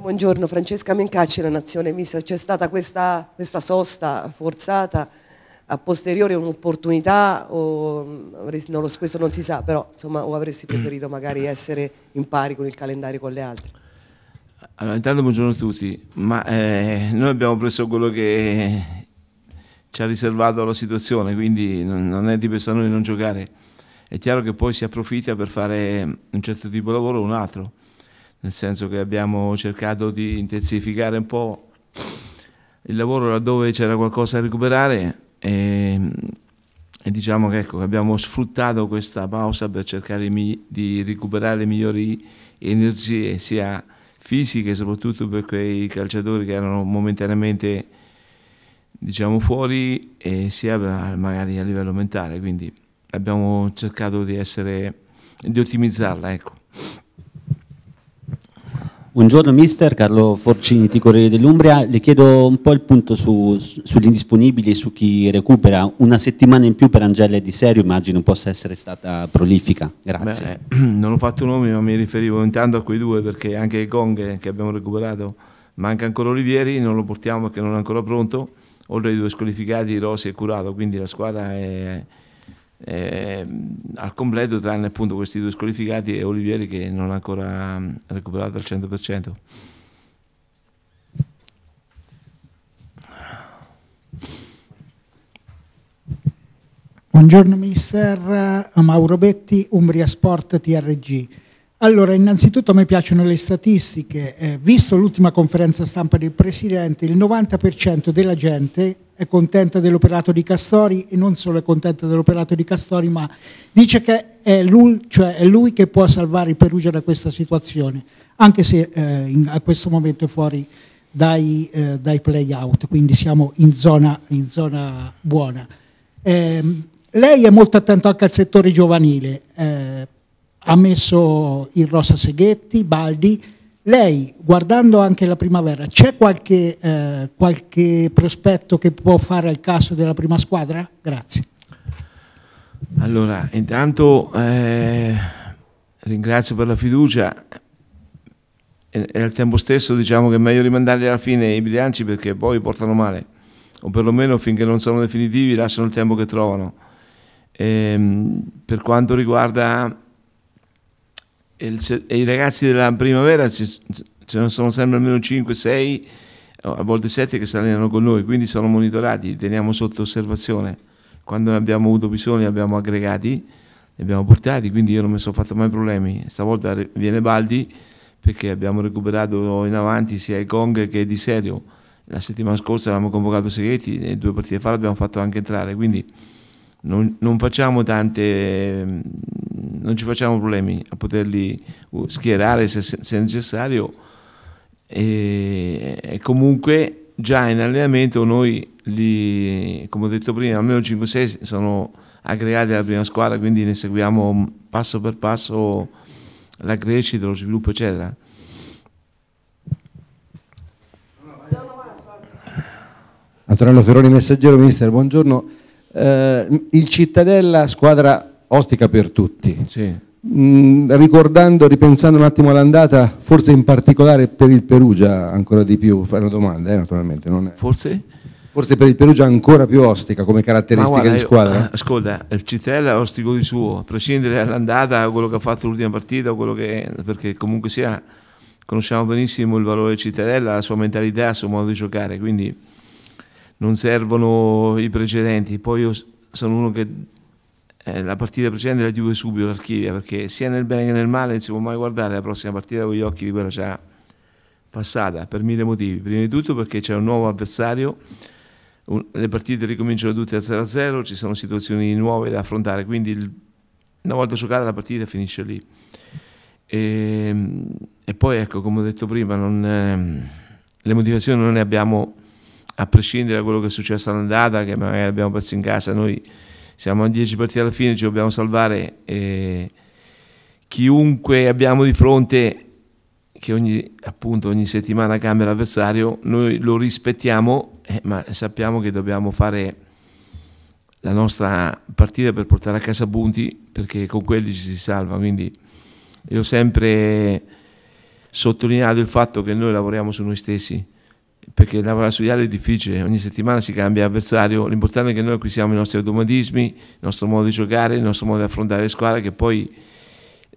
Buongiorno Francesca Mencacci, la Nazione Mista. C'è stata questa, questa, sosta forzata, a posteriori un'opportunità o mm, non lo, questo non si sa, però insomma o avresti preferito magari essere in pari con il calendario con le altre? Allora intanto buongiorno a tutti, ma eh, noi abbiamo preso quello che ci ha riservato la situazione, quindi non, non è di questo a noi non giocare. È chiaro che poi si approfitta per fare un certo tipo di lavoro o un altro nel senso che abbiamo cercato di intensificare un po' il lavoro laddove c'era qualcosa da recuperare e, e diciamo che ecco, abbiamo sfruttato questa pausa per cercare di recuperare le migliori energie sia fisiche soprattutto per quei calciatori che erano momentaneamente diciamo, fuori sia magari a livello mentale quindi abbiamo cercato di, essere, di ottimizzarla ecco. Buongiorno mister, Carlo Forcini, Ticorelli dell'Umbria. Le chiedo un po' il punto su, su, sugli indisponibili, e su chi recupera. Una settimana in più per Angela Di Serio immagino possa essere stata prolifica. Grazie. Beh, eh, non ho fatto nomi ma mi riferivo intanto a quei due perché anche Gong eh, che abbiamo recuperato, manca ancora Olivieri, non lo portiamo perché non è ancora pronto, oltre ai due squalificati Rossi è Curato, quindi la squadra è eh, al completo tranne appunto questi due squalificati e Olivieri che non ha ancora mm, recuperato al 100%. Buongiorno mister, eh, Mauro Betti, Umbria Sport TRG. Allora, innanzitutto a me piacciono le statistiche. Eh, visto l'ultima conferenza stampa del Presidente, il 90% della gente è contenta dell'operato di Castori e non solo è contenta dell'operato di Castori, ma dice che è lui, cioè è lui che può salvare il Perugia da questa situazione, anche se eh, in, a questo momento è fuori dai, eh, dai play-out, quindi siamo in zona, in zona buona. Eh, lei è molto attento anche al settore giovanile, eh, ha messo in rosa Seghetti, Baldi, lei, guardando anche la primavera, c'è qualche, eh, qualche, prospetto che può fare al caso della prima squadra? Grazie. Allora, intanto eh, ringrazio per la fiducia e, e, al tempo stesso diciamo che è meglio rimandarli alla fine i bilanci perché poi portano male o perlomeno finché non sono definitivi lasciano il tempo che trovano. E, ehm, per quanto riguarda il, e i ragazzi della primavera ce, ne sono sempre almeno 5-6, a volte 7 che si allenano con noi, quindi sono monitorati, li teniamo sotto osservazione. Quando ne abbiamo avuto bisogno li abbiamo aggregati, li abbiamo portati, quindi io non mi sono fatto mai problemi. Stavolta viene Baldi perché abbiamo recuperato in avanti sia i Kong che Di Serio. La settimana scorsa avevamo convocato Segreti e due partite fa l'abbiamo fatto anche entrare, quindi non, non facciamo tante non ci facciamo problemi a poterli uh, schierare se, se necessario e, e, comunque già in allenamento noi li, come ho detto prima, almeno 5-6 sono aggregati alla prima squadra, quindi ne seguiamo passo per passo la crescita, lo sviluppo eccetera. Antonello Ferroni Messaggero, Ministro, buongiorno. Eh, il Cittadella, squadra ostica per tutti. Sì. Mm, ricordando, ripensando un attimo all'andata, forse in particolare per il Perugia ancora di più, fare una domanda eh, naturalmente. È... Forse? Forse per il Perugia ancora più ostica come caratteristica guarda, di squadra. Io, eh, ascolta, il Citella è ostico di suo, a prescindere dall'andata quello che ha fatto l'ultima partita, quello che, è, perché comunque sia conosciamo benissimo il valore di Cittadella, la sua mentalità, il suo modo di giocare, quindi non servono i precedenti. Poi io sono uno che eh, la partita precedente la chiude subito l'archivia perché sia nel bene che nel male non si può mai guardare la prossima partita con gli occhi di quella già passata per mille motivi. Prima di tutto perché c'è un nuovo avversario, un, le partite ricominciano tutte a 0-0, ci sono situazioni nuove da affrontare, quindi il, una volta giocata la partita finisce lì. E, ehm, e poi ecco, come ho detto prima, non, eh, le motivazioni non le abbiamo a prescindere da quello che è successo all'andata, che magari abbiamo perso in casa, noi siamo a 10 partite alla fine, ci dobbiamo salvare. Eh, chiunque abbiamo di fronte, che ogni, appunto, ogni settimana cambia l'avversario, noi lo rispettiamo, eh, ma sappiamo che dobbiamo fare la nostra partita per portare a casa punti, perché con quelli ci si salva. Quindi io ho sempre sottolineato il fatto che noi lavoriamo su noi stessi perché lavorare sugli ali è difficile, ogni settimana si cambia avversario, l'importante è che noi acquisiamo i nostri automatismi, il nostro modo di giocare, il nostro modo di affrontare le squadre che poi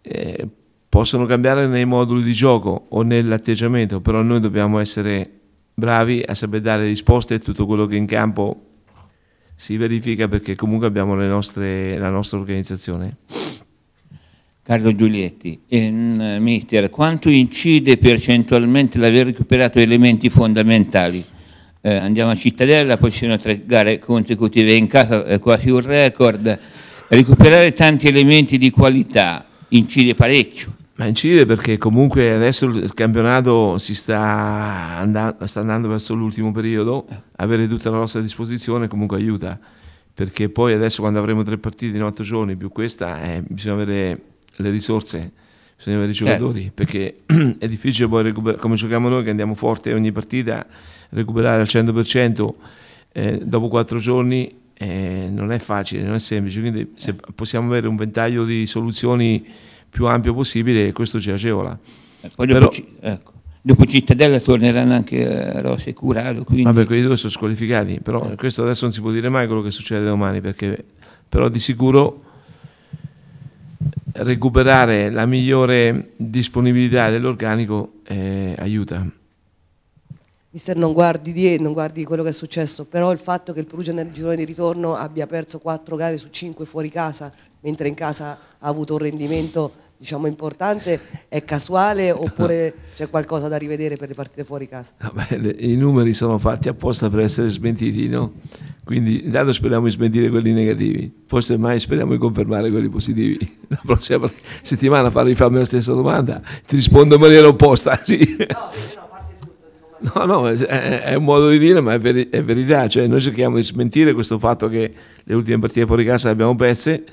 eh, possono cambiare nei moduli di gioco o nell'atteggiamento, però noi dobbiamo essere bravi a saper dare risposte a tutto quello che in campo si verifica perché comunque abbiamo nostre, la nostra organizzazione. Carlo Giulietti, ehm, Mister, quanto incide percentualmente l'aver recuperato elementi fondamentali? Eh, andiamo a Cittadella, poi ci sono tre gare consecutive in casa, è eh, quasi un record. Recuperare tanti elementi di qualità incide parecchio. Ma incide perché comunque adesso il campionato si sta, andando, sta andando verso l'ultimo periodo, avere tutta la nostra disposizione comunque aiuta, perché poi adesso quando avremo tre partite in otto giorni più questa eh, bisogna avere le risorse, bisogna avere i certo. giocatori, eh. perché è difficile poi recuperare, come giochiamo noi che andiamo forte ogni partita, recuperare al 100% eh, dopo quattro giorni eh, non è facile, non è semplice, quindi se eh. possiamo avere un ventaglio di soluzioni più ampio possibile questo ci agevola. Eh, poi dopo, Però, ecco dopo Cittadella torneranno anche eh, Rossi e Curado. Quindi... Vabbè, quei due sono squalificati, però questo adesso non si può dire mai quello che succede domani, perché però di sicuro recuperare la migliore disponibilità dell'organico eh, aiuta. Mister non guardi, di, non guardi quello che è successo, però il fatto che il Perugia nel girone di ritorno abbia perso quattro gare su cinque fuori casa, mentre in casa ha avuto un rendimento diciamo, importante, è casuale oppure c'è qualcosa da rivedere per le partite fuori casa? Ah I numeri sono fatti apposta per essere smentiti, no? Quindi intanto speriamo di smentire quelli negativi, forse mai speriamo di confermare quelli positivi. La prossima settimana farmi farmi la stessa domanda, ti rispondo in maniera opposta. Sì. No, no, è, un modo di dire, ma è, veri- è verità. Cioè, noi cerchiamo di smentire questo fatto che le ultime partite fuori casa le abbiamo perse.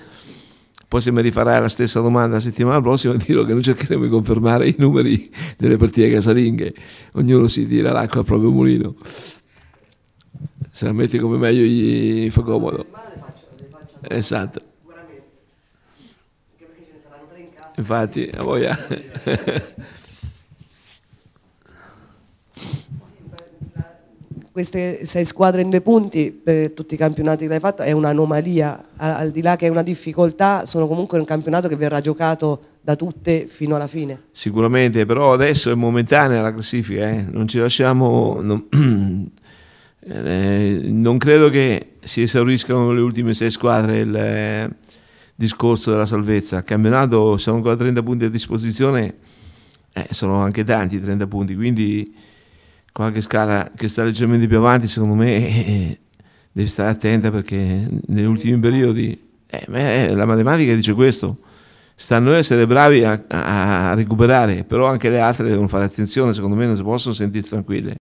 Poi se mi rifarai la stessa domanda la settimana prossima dirò che noi cercheremo di confermare i numeri delle partite casalinghe. Ognuno si tira l'acqua al proprio mulino se la metti come meglio gli fa comodo. Esatto. Infatti, a voglia. Eh. Queste sei squadre in due punti per tutti i campionati che hai fatto è un'anomalia, al di là che è una difficoltà, sono comunque un campionato che verrà giocato da tutte fino alla fine. Sicuramente, però adesso è momentanea la classifica, eh? non ci lasciamo, non, Eh, non credo che si esauriscano le ultime sei squadre il eh, discorso della salvezza. Il campionato sono ancora 30 punti a disposizione, eh, sono anche tanti 30 punti, quindi qualche scala che sta leggermente più avanti secondo me eh, devi stare attenta perché negli ultimi periodi eh, eh, la matematica dice questo. Sta a noi essere bravi a, a recuperare, però anche le altre devono fare attenzione, secondo me non si possono sentire tranquille.